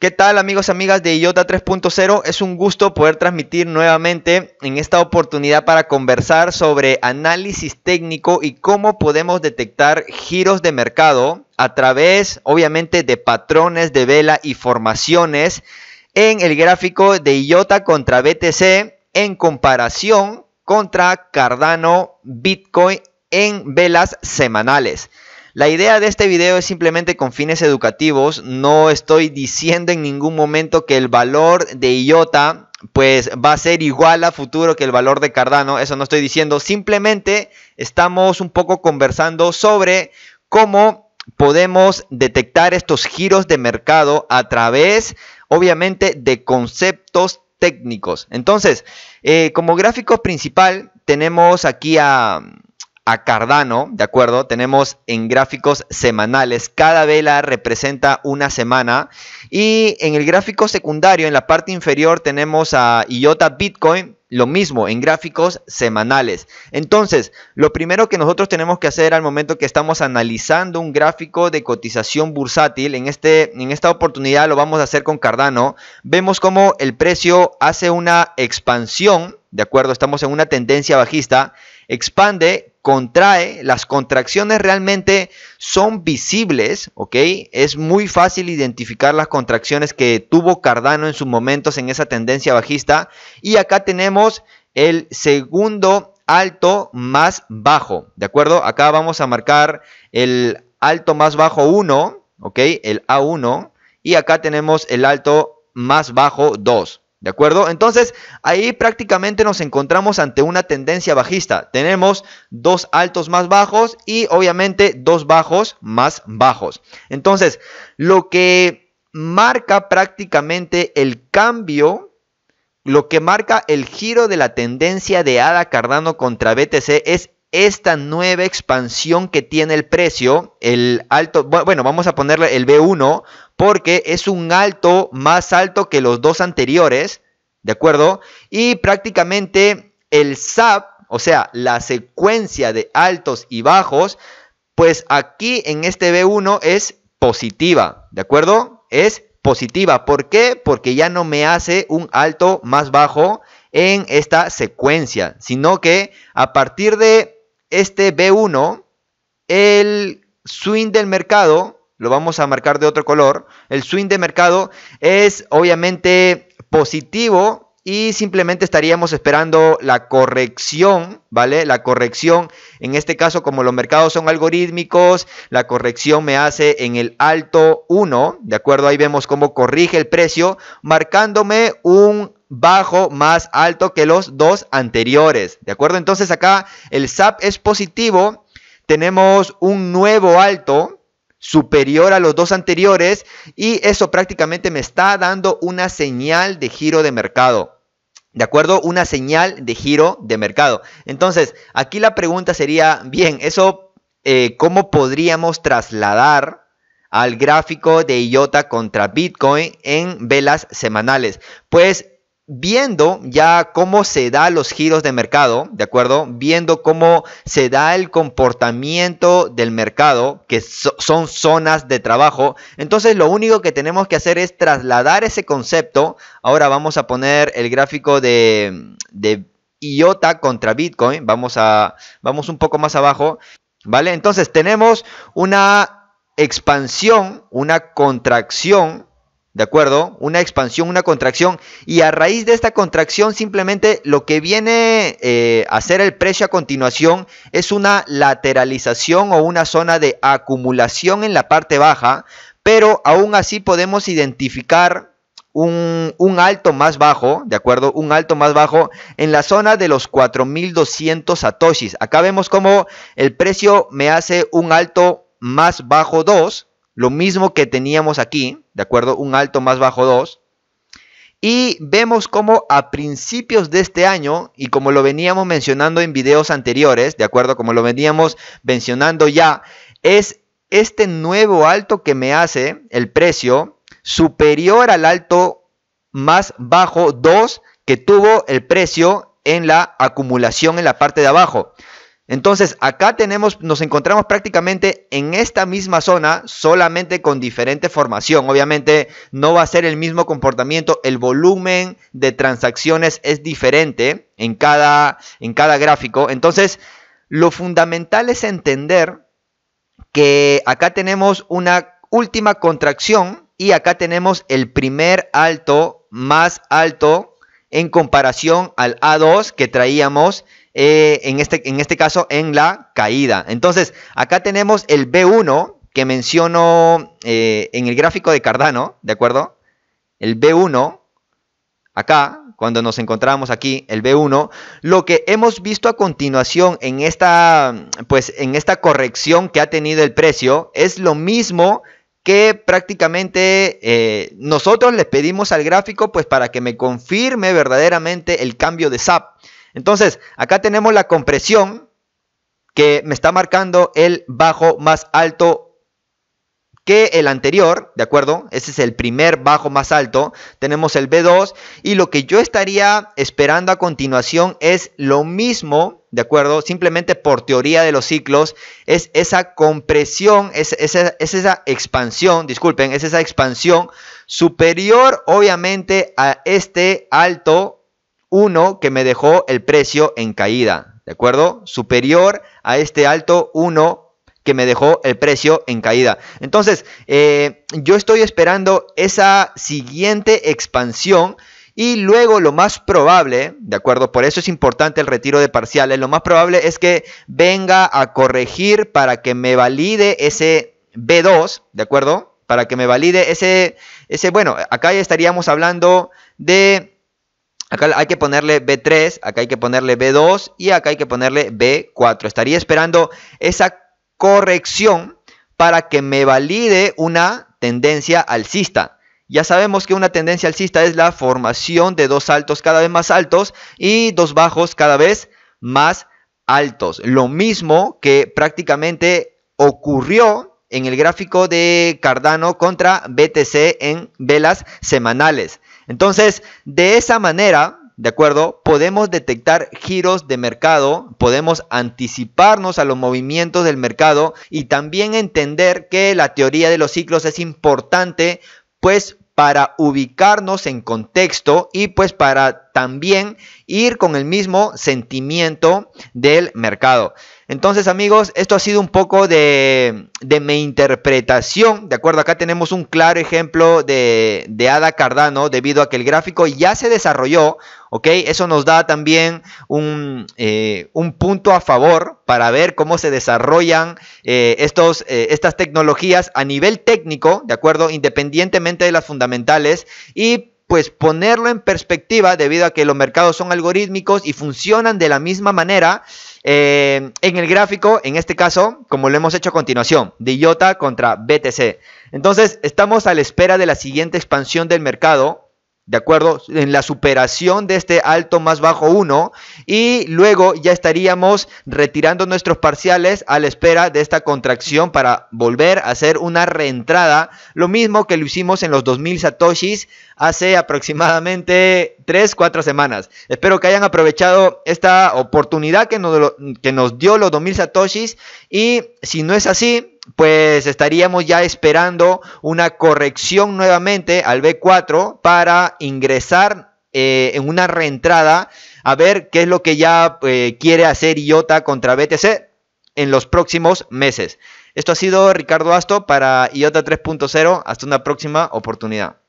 ¿Qué tal amigos y amigas de IOTA 3.0? Es un gusto poder transmitir nuevamente en esta oportunidad para conversar sobre análisis técnico y cómo podemos detectar giros de mercado a través obviamente de patrones de vela y formaciones en el gráfico de IOTA contra BTC en comparación contra Cardano Bitcoin en velas semanales. La idea de este video es simplemente con fines educativos, no estoy diciendo en ningún momento que el valor de IOTA pues va a ser igual a futuro que el valor de Cardano, eso no estoy diciendo, simplemente estamos un poco conversando sobre cómo podemos detectar estos giros de mercado a través obviamente de conceptos técnicos. Entonces, eh, como gráfico principal tenemos aquí a, a Cardano, ¿de acuerdo? Tenemos en gráficos semanales, cada vela representa una semana y en el gráfico secundario, en la parte inferior, tenemos a IOTA Bitcoin, lo mismo, en gráficos semanales. Entonces, lo primero que nosotros tenemos que hacer al momento que estamos analizando un gráfico de cotización bursátil, en, este, en esta oportunidad lo vamos a hacer con Cardano, vemos cómo el precio hace una expansión, ¿de acuerdo? Estamos en una tendencia bajista expande contrae, las contracciones realmente son visibles, ¿ok? Es muy fácil identificar las contracciones que tuvo Cardano en sus momentos en esa tendencia bajista. Y acá tenemos el segundo alto más bajo, ¿de acuerdo? Acá vamos a marcar el alto más bajo 1, ¿ok? El A1. Y acá tenemos el alto más bajo 2. ¿De acuerdo? Entonces, ahí prácticamente nos encontramos ante una tendencia bajista. Tenemos dos altos más bajos y obviamente dos bajos más bajos. Entonces, lo que marca prácticamente el cambio, lo que marca el giro de la tendencia de ADA Cardano contra BTC es esta nueva expansión que tiene el precio, el alto, bueno, vamos a ponerle el B1 porque es un alto más alto que los dos anteriores, ¿de acuerdo? Y prácticamente el SAP, o sea, la secuencia de altos y bajos, pues aquí en este B1 es positiva, ¿de acuerdo? Es positiva. ¿Por qué? Porque ya no me hace un alto más bajo en esta secuencia, sino que a partir de este B1, el swing del mercado lo vamos a marcar de otro color. El swing de mercado es obviamente positivo y simplemente estaríamos esperando la corrección, ¿vale? La corrección, en este caso como los mercados son algorítmicos, la corrección me hace en el alto 1, ¿de acuerdo? Ahí vemos cómo corrige el precio, marcándome un bajo más alto que los dos anteriores, ¿de acuerdo? Entonces acá el SAP es positivo, tenemos un nuevo alto, superior a los dos anteriores y eso prácticamente me está dando una señal de giro de mercado. ¿De acuerdo? Una señal de giro de mercado. Entonces, aquí la pregunta sería, bien, eso, eh, ¿cómo podríamos trasladar al gráfico de IOTA contra Bitcoin en velas semanales? Pues viendo ya cómo se da los giros de mercado, ¿de acuerdo? Viendo cómo se da el comportamiento del mercado, que son zonas de trabajo. Entonces lo único que tenemos que hacer es trasladar ese concepto. Ahora vamos a poner el gráfico de, IOTA contra Bitcoin. Vamos, a, vamos un poco más abajo, ¿vale? Entonces tenemos una expansión, una contracción ¿De acuerdo? Una expansión, una contracción. Y a raíz de esta contracción, simplemente lo que viene eh, a ser el precio a continuación es una lateralización o una zona de acumulación en la parte baja. Pero aún así podemos identificar un, un alto más bajo, ¿de acuerdo? Un alto más bajo en la zona de los 4.200 satoshis. Acá vemos como el precio me hace un alto más bajo 2 lo mismo que teníamos aquí, ¿de acuerdo? Un alto más bajo 2. Y vemos cómo a principios de este año, y como lo veníamos mencionando en videos anteriores, ¿de acuerdo? Como lo veníamos mencionando ya, es este nuevo alto que me hace el precio superior al alto más bajo 2 que tuvo el precio en la acumulación en la parte de abajo. Entonces, acá tenemos, nos encontramos prácticamente en esta misma zona, solamente con diferente formación. Obviamente, no va a ser el mismo comportamiento, el volumen de transacciones es diferente en cada, en cada gráfico. Entonces, lo fundamental es entender que acá tenemos una última contracción y acá tenemos el primer alto más alto en comparación al A2 que traíamos eh, en, este, en este caso en la caída. Entonces, acá tenemos el B1 que menciono eh, en el gráfico de Cardano, ¿de acuerdo? El B1, acá, cuando nos encontramos aquí, el B1, lo que hemos visto a continuación en esta, pues, en esta corrección que ha tenido el precio es lo mismo que prácticamente eh, nosotros le pedimos al gráfico pues para que me confirme verdaderamente el cambio de SAP. Entonces, acá tenemos la compresión que me está marcando el bajo más alto que el anterior, ¿de acuerdo? Ese es el primer bajo más alto. Tenemos el B2 y lo que yo estaría esperando a continuación es lo mismo, ¿de acuerdo? Simplemente por teoría de los ciclos, es esa compresión, es, esa expansión, disculpen, es esa expansión superior obviamente a este alto 1 que me dejó el precio en caída, ¿de acuerdo? Superior a este alto 1 que me dejó el precio en caída. Entonces, eh, yo estoy esperando esa siguiente expansión. Y luego lo más probable, ¿de acuerdo? Por eso es importante el retiro de parciales. Lo más probable es que venga a corregir para que me valide ese B2, ¿de acuerdo? Para que me valide ese, ese bueno, acá ya estaríamos hablando de Acá hay que ponerle B3, acá hay que ponerle B2 y acá hay que ponerle B4. Estaría esperando esa corrección para que me valide una tendencia alcista. Ya sabemos que una tendencia alcista es la formación de dos altos cada vez más altos y dos bajos cada vez más altos. Lo mismo que prácticamente ocurrió en el gráfico de Cardano contra BTC en velas semanales. Entonces, de esa manera, ¿de acuerdo? Podemos detectar giros de mercado, podemos anticiparnos a los movimientos del mercado y también entender que la teoría de los ciclos es importante, pues para ubicarnos en contexto y pues para también ir con el mismo sentimiento del mercado. Entonces, amigos, esto ha sido un poco de, de, mi interpretación. De acuerdo, acá tenemos un claro ejemplo de, de Ada Cardano debido a que el gráfico ya se desarrolló. ¿Ok? Eso nos da también un, eh, un punto a favor para ver cómo se desarrollan eh, estos, eh, estas tecnologías a nivel técnico, ¿de acuerdo? Independientemente de las fundamentales y pues ponerlo en perspectiva debido a que los mercados son algorítmicos y funcionan de la misma manera eh, en el gráfico, en este caso, como lo hemos hecho a continuación, de IOTA contra BTC. Entonces, estamos a la espera de la siguiente expansión del mercado ¿de acuerdo? En la superación de este alto más bajo 1 y luego ya estaríamos retirando nuestros parciales a la espera de esta contracción para volver a hacer una reentrada, lo mismo que lo hicimos en los 2000 satoshis hace aproximadamente 3, 4 semanas. Espero que hayan aprovechado esta oportunidad que nos, que nos dio los 2000 satoshis y si no es así, pues estaríamos ya esperando una corrección nuevamente al B4 para ingresar eh, en una reentrada a ver qué es lo que ya eh, quiere hacer IOTA contra BTC en los próximos meses. Esto ha sido Ricardo Asto para IOTA 3.0. Hasta una próxima oportunidad.